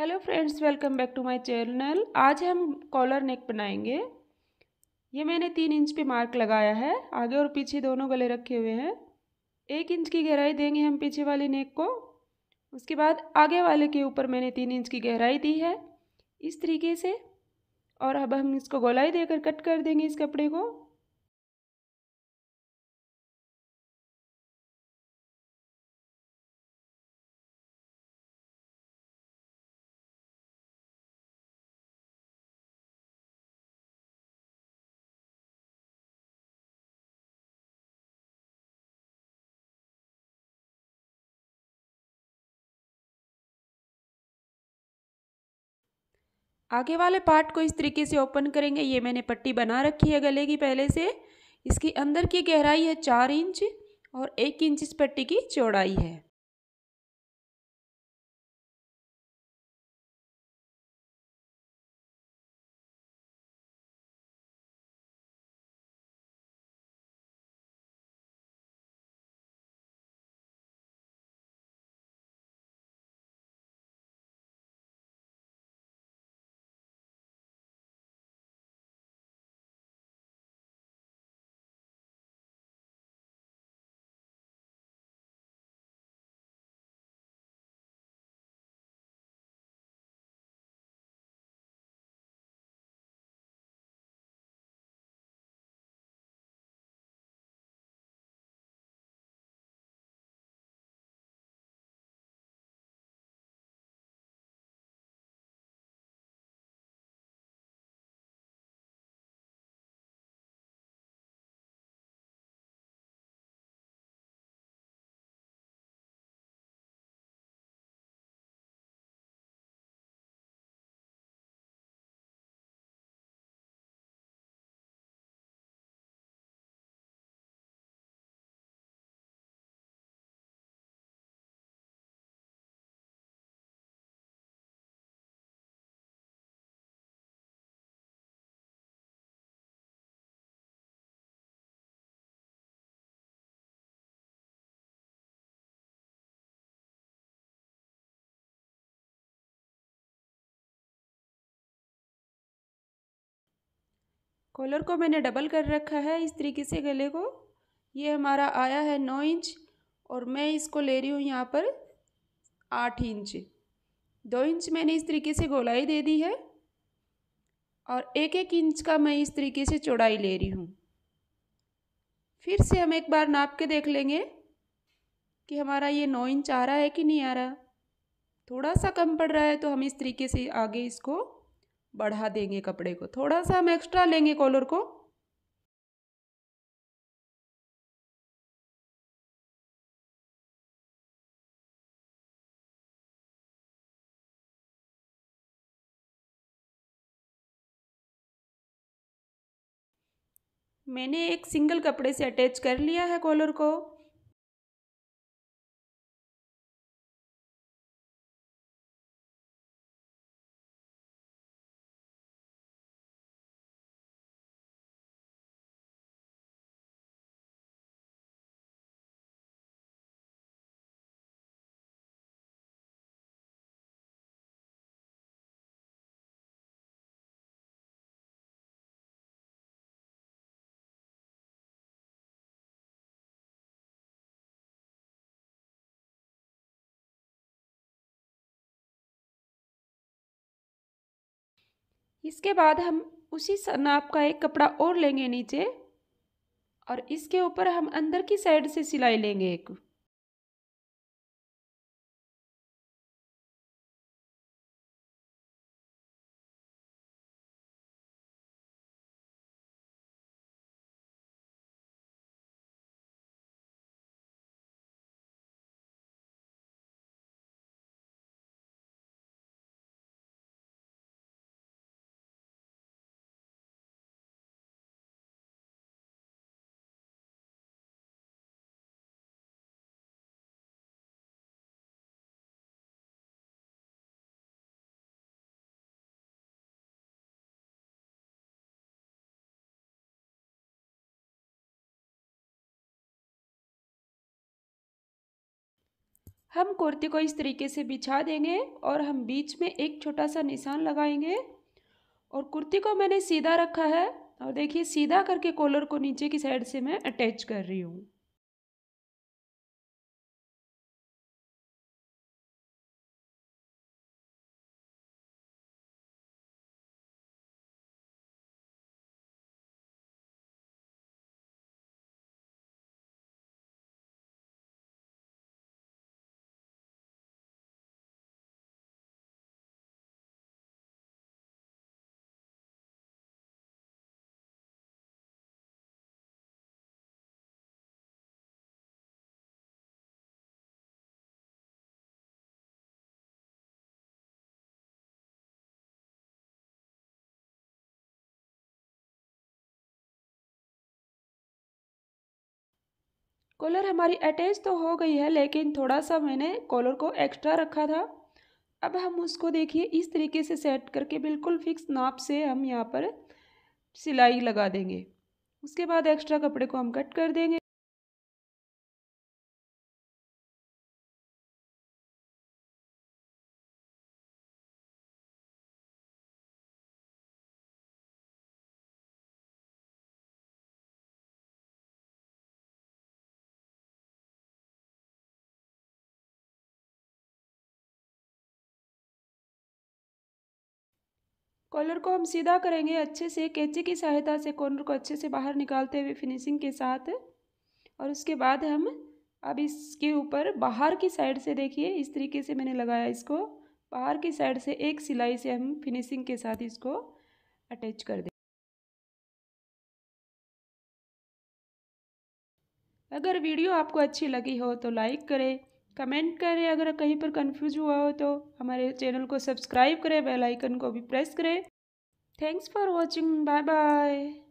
hello friends welcome back to my channel आज हम collar नेक बनाएंगे ये मैंने तीन इंच पे मार्क लगाया है आगे और पीछे दोनों गले रखे हुए हैं एक इंच की गहराई देंगे हम पीछे वाले नेक को उसके बाद आगे वाले के ऊपर मैंने तीन इंच की गहराई दी है इस तरीके से और अब हम इसको गोलाई देकर कट कर देंगे इस कपड़े को आगे वाले पार्ट को इस तरीके से ओपन करेंगे ये मैंने पट्टी बना रखी है गले की पहले से इसके अंदर की गहराई है चार इंच और एक इंच इस पट्टी की चौड़ाई है कॉलर को मैंने डबल कर रखा है इस तरीके से गले को ये हमारा आया है नौ इंच और मैं इसको ले रही हूँ यहाँ पर आठ इंच दो इंच मैंने इस तरीके से गोलाई दे दी है और एक एक इंच का मैं इस तरीके से चौड़ाई ले रही हूँ फिर से हम एक बार नाप के देख लेंगे कि हमारा ये नौ इंच आ रहा है कि नहीं आ रहा थोड़ा सा कम पड़ रहा है तो हम इस तरीके से आगे इसको बढ़ा देंगे कपड़े को थोड़ा सा हम एक्स्ट्रा लेंगे कॉलर को मैंने एक सिंगल कपड़े से अटैच कर लिया है कॉलर को इसके बाद हम उसी नाप का एक कपड़ा और लेंगे नीचे और इसके ऊपर हम अंदर की साइड से सिलाई लेंगे एक हम कुर्ती को इस तरीके से बिछा देंगे और हम बीच में एक छोटा सा निशान लगाएंगे और कुर्ती को मैंने सीधा रखा है और देखिए सीधा करके कॉलर को नीचे की साइड से मैं अटैच कर रही हूँ कॉलर हमारी अटैच तो हो गई है लेकिन थोड़ा सा मैंने कॉलर को एक्स्ट्रा रखा था अब हम उसको देखिए इस तरीके से सेट करके बिल्कुल फिक्स नाप से हम यहाँ पर सिलाई लगा देंगे उसके बाद एक्स्ट्रा कपड़े को हम कट कर देंगे कॉलर को हम सीधा करेंगे अच्छे से कैची की सहायता से कॉर्नर को अच्छे से बाहर निकालते हुए फिनिशिंग के साथ और उसके बाद हम अब इसके ऊपर बाहर की साइड से देखिए इस तरीके से मैंने लगाया इसको बाहर की साइड से एक सिलाई से हम फिनिशिंग के साथ इसको अटैच कर दें अगर वीडियो आपको अच्छी लगी हो तो लाइक करें कमेंट करें अगर कहीं पर कंफ्यूज हुआ हो तो हमारे चैनल को सब्सक्राइब करें बेल आइकन को भी प्रेस करें thanks for watching bye bye